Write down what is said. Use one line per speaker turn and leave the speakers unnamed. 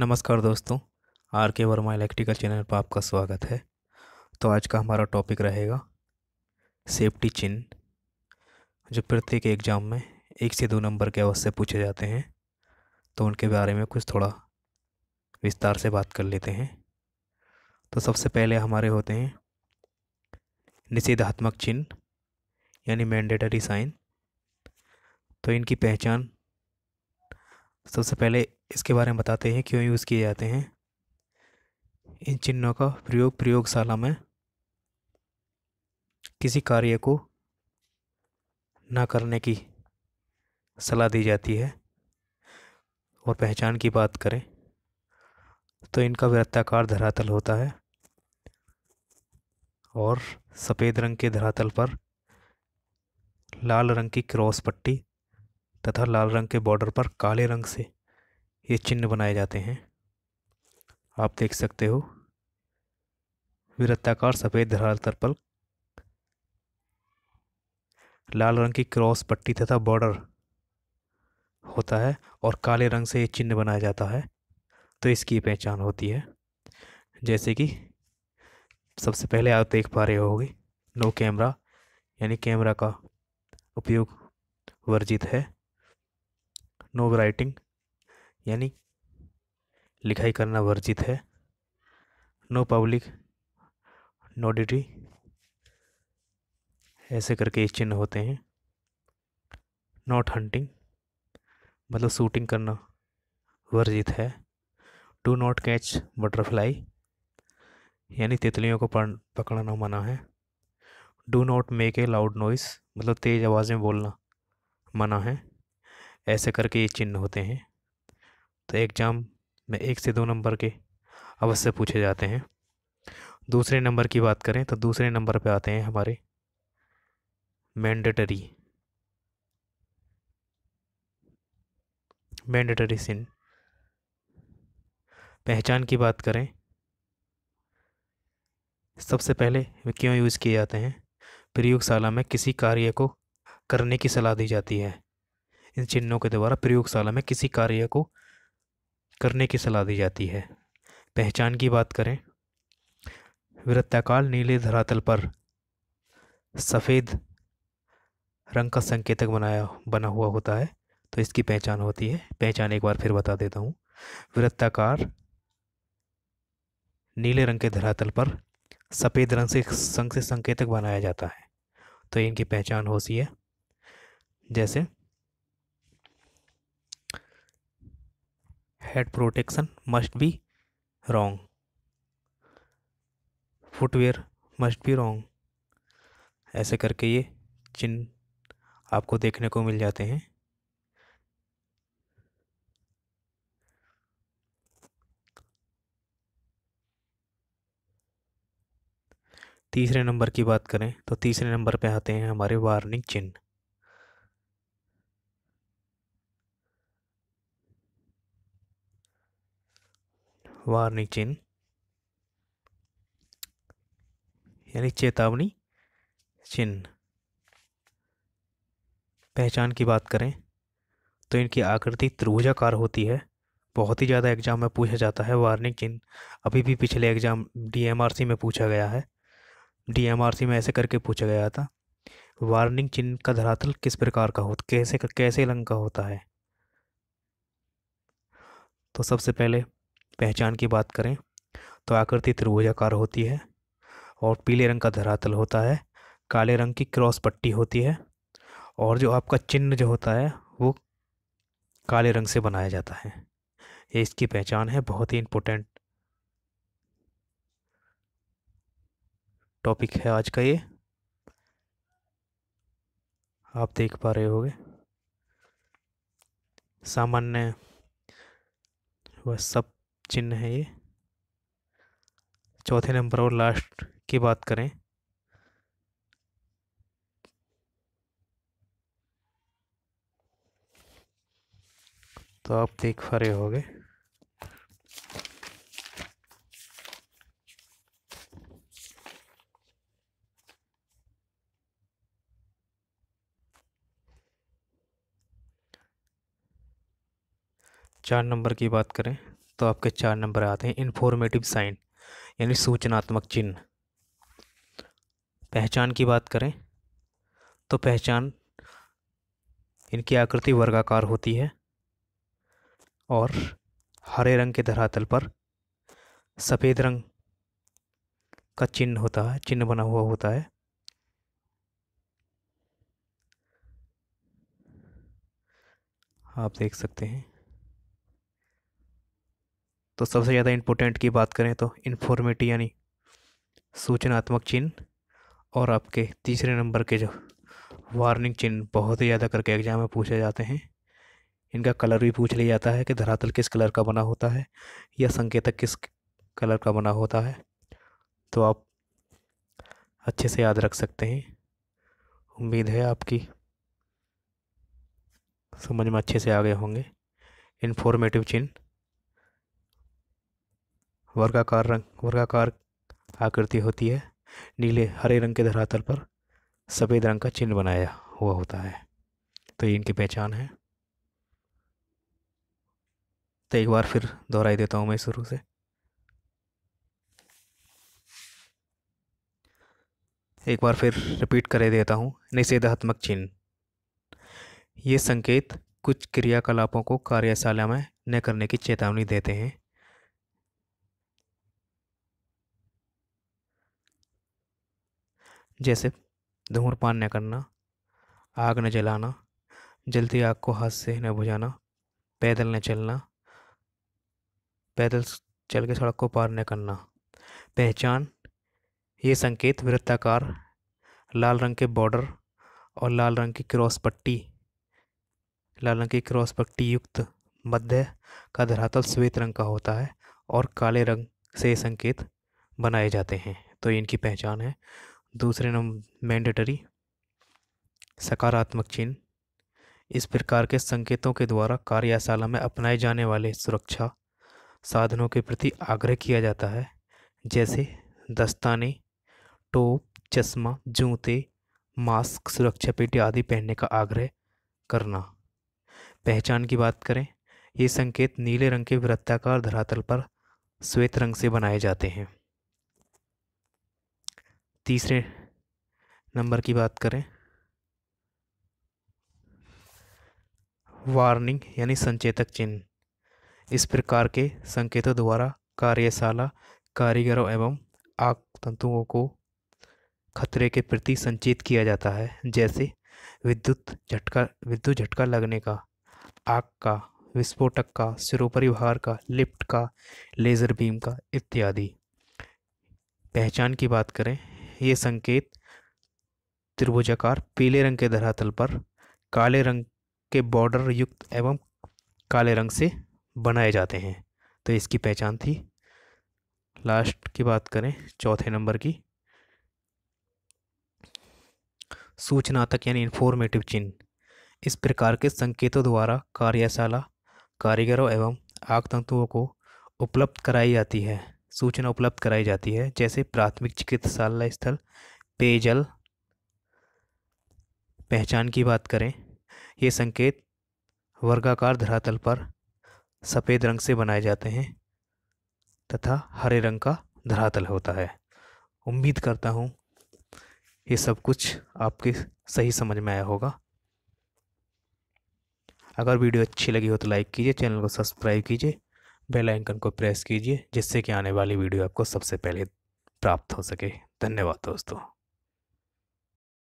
नमस्कार दोस्तों आर के वर्मा इलेक्ट्रिकल चैनल पर आपका स्वागत है तो आज का हमारा टॉपिक रहेगा सेफ्टी चिन्ह जो प्रत्येक एग्ज़ाम में एक से दो नंबर के अवश्य पूछे जाते हैं तो उनके बारे में कुछ थोड़ा विस्तार से बात कर लेते हैं तो सबसे पहले हमारे होते हैं निषेधात्मक चिन्ह यानी मैंडेटरी साइन तो इनकी पहचान सबसे पहले इसके बारे में बताते हैं क्यों यूज़ किए जाते हैं इन चिन्हों का प्रयोग प्रयोगशाला में किसी कार्य को न करने की सलाह दी जाती है और पहचान की बात करें तो इनका वृत्ताकार धरातल होता है और सफ़ेद रंग के धरातल पर लाल रंग की क्रॉस पट्टी तथा लाल रंग के बॉर्डर पर काले रंग से ये चिन्ह बनाए जाते हैं आप देख सकते हो वृत्ताकार सफ़ेद धराल तर्पल लाल रंग की क्रॉस पट्टी तथा बॉर्डर होता है और काले रंग से ये चिन्ह बनाया जाता है तो इसकी पहचान होती है जैसे कि सबसे पहले आप देख पा रहे होगे नो कैमरा यानी कैमरा का उपयोग वर्जित है नो राइटिंग यानी लिखाई करना वर्जित है नो पब्लिक नोडिटी ऐसे करके ये चिन्ह होते हैं नॉट हंटिंग मतलब शूटिंग करना वर्जित है डू नॉट कैच बटरफ्लाई यानी तितलियों को पकड़ना मना है do not make a loud noise मतलब तेज़ आवाज़ में बोलना मना है ऐसे करके ये चिन्ह होते हैं तो एग्ज़ाम में एक से दो नंबर के अवश्य पूछे जाते हैं दूसरे नंबर की बात करें तो दूसरे नंबर पे आते हैं हमारे मैंडेटरी मैंडेटरी सिन पहचान की बात करें सबसे पहले क्यों यूज़ किए जाते हैं प्रयोगशाला में किसी कार्य को करने की सलाह दी जाती है इन चिन्हों के द्वारा प्रयोगशाला में किसी कार्य को करने की सलाह दी जाती है पहचान की बात करें वृत्ताकाल नीले धरातल पर सफ़ेद रंग का संकेतक बनाया बना हुआ होता है तो इसकी पहचान होती है पहचान एक बार फिर बता देता हूँ वृत्ताकार नीले रंग के धरातल पर सफ़ेद रंग से संग से संकेतक बनाया जाता है तो इनकी पहचान होती है जैसे head protection must be wrong footwear must be wrong ऐसे करके ये चिन्ह आपको देखने को मिल जाते हैं तीसरे नंबर की बात करें तो तीसरे नंबर पे आते हैं हमारे वार्निंग चिन्ह वार्निंग चिन्ह यानी चेतावनी चिन्ह पहचान की बात करें तो इनकी आकृति त्रिभुजाकार होती है बहुत ही ज़्यादा एग्जाम में पूछा जाता है वार्निंग चिन्ह अभी भी पिछले एग्जाम डीएमआरसी में पूछा गया है डीएमआरसी में ऐसे करके पूछा गया था वार्निंग चिन्ह का धरातल किस प्रकार का हो कैसे कैसे रंग का होता है तो सबसे पहले पहचान की बात करें तो आकृति त्रिभुजाकार होती है और पीले रंग का धरातल होता है काले रंग की क्रॉस पट्टी होती है और जो आपका चिन्ह जो होता है वो काले रंग से बनाया जाता है ये इसकी पहचान है बहुत ही इम्पोर्टेंट टॉपिक है आज का ये आप देख पा रहे होंगे सामान्य वह सब चिन्ह है ये चौथे नंबर और लास्ट की बात करें तो आप देख पा रहे गए चार नंबर की बात करें तो आपके चार नंबर आते हैं इन्फॉर्मेटिव साइन यानी सूचनात्मक चिन्ह पहचान की बात करें तो पहचान इनकी आकृति वर्गाकार होती है और हरे रंग के धरातल पर सफ़ेद रंग का चिन्ह होता है चिन्ह बना हुआ होता है आप देख सकते हैं तो सबसे ज़्यादा इम्पोर्टेंट की बात करें तो इन्फॉर्मेटिव यानी सूचनात्मक चिन्ह और आपके तीसरे नंबर के जो वार्निंग चिन्ह बहुत ही ज़्यादा करके एग्ज़ाम में पूछे जाते हैं इनका कलर भी पूछ लिया जाता है कि धरातल किस कलर का बना होता है या संकेतक किस कलर का बना होता है तो आप अच्छे से याद रख सकते हैं उम्मीद है आपकी समझ में अच्छे से आ गए होंगे इन्फॉर्मेटिव चिन्ह वर्गाकार रंग वर्गाकार आकृति होती है नीले हरे रंग के धरातल पर सफ़ेद रंग का चिन्ह बनाया हुआ होता है तो ये इनकी पहचान है तो एक बार फिर दोहराई देता हूँ मैं शुरू से एक बार फिर रिपीट करे देता हूँ निषेधात्मक चिन्ह ये संकेत कुछ क्रियाकलापों को कार्यशाला में न करने की चेतावनी देते हैं जैसे धूम्रपान न करना आग न जलाना जलती आग को हाथ से न बुझाना पैदल न चलना पैदल चल के सड़क को पार न करना पहचान ये संकेत वृत्ताकार लाल रंग के बॉर्डर और लाल रंग की क्रॉस पट्टी लाल रंग की क्रॉस पट्टी युक्त मध्य का धरातल श्वेत रंग का होता है और काले रंग से संकेत बनाए जाते हैं तो इनकी पहचान है दूसरे नंबर मैंडेटरी सकारात्मक चिन्ह इस प्रकार के संकेतों के द्वारा कार्यशाला में अपनाए जाने वाले सुरक्षा साधनों के प्रति आग्रह किया जाता है जैसे दस्ताने टोप चश्मा जूते मास्क सुरक्षा पेटी आदि पहनने का आग्रह करना पहचान की बात करें ये संकेत नीले रंग के वृत्ताकार धरातल पर श्वेत रंग से बनाए जाते हैं तीसरे नंबर की बात करें वार्निंग यानी संचेतक चिन्ह इस प्रकार के संकेतों द्वारा कार्यशाला कारीगरों एवं आग तंतुओं को खतरे के प्रति संचेत किया जाता है जैसे विद्युत झटका विद्युत झटका लगने का आग का विस्फोटक का सिरोपरि भार का लिफ्ट का लेज़र बीम का इत्यादि पहचान की बात करें ये संकेत त्रिभुजाकार पीले रंग के धरातल पर काले रंग के बॉर्डर युक्त एवं काले रंग से बनाए जाते हैं तो इसकी पहचान थी लास्ट की बात करें चौथे नंबर की सूचनातक यानी इन्फॉर्मेटिव चिन्ह इस प्रकार के संकेतों द्वारा कार्यशाला कारीगरों एवं आगतंतुओं को उपलब्ध कराई जाती है सूचना उपलब्ध कराई जाती है जैसे प्राथमिक चिकित्सालय स्थल पेयजल पहचान की बात करें ये संकेत वर्गाकार धरातल पर सफ़ेद रंग से बनाए जाते हैं तथा हरे रंग का धरातल होता है उम्मीद करता हूँ ये सब कुछ आपके सही समझ में आया होगा अगर वीडियो अच्छी लगी हो तो लाइक कीजिए चैनल को सब्सक्राइब कीजिए बेल आइकन को प्रेस कीजिए जिससे कि आने वाली वीडियो आपको सबसे पहले प्राप्त हो सके धन्यवाद दोस्तों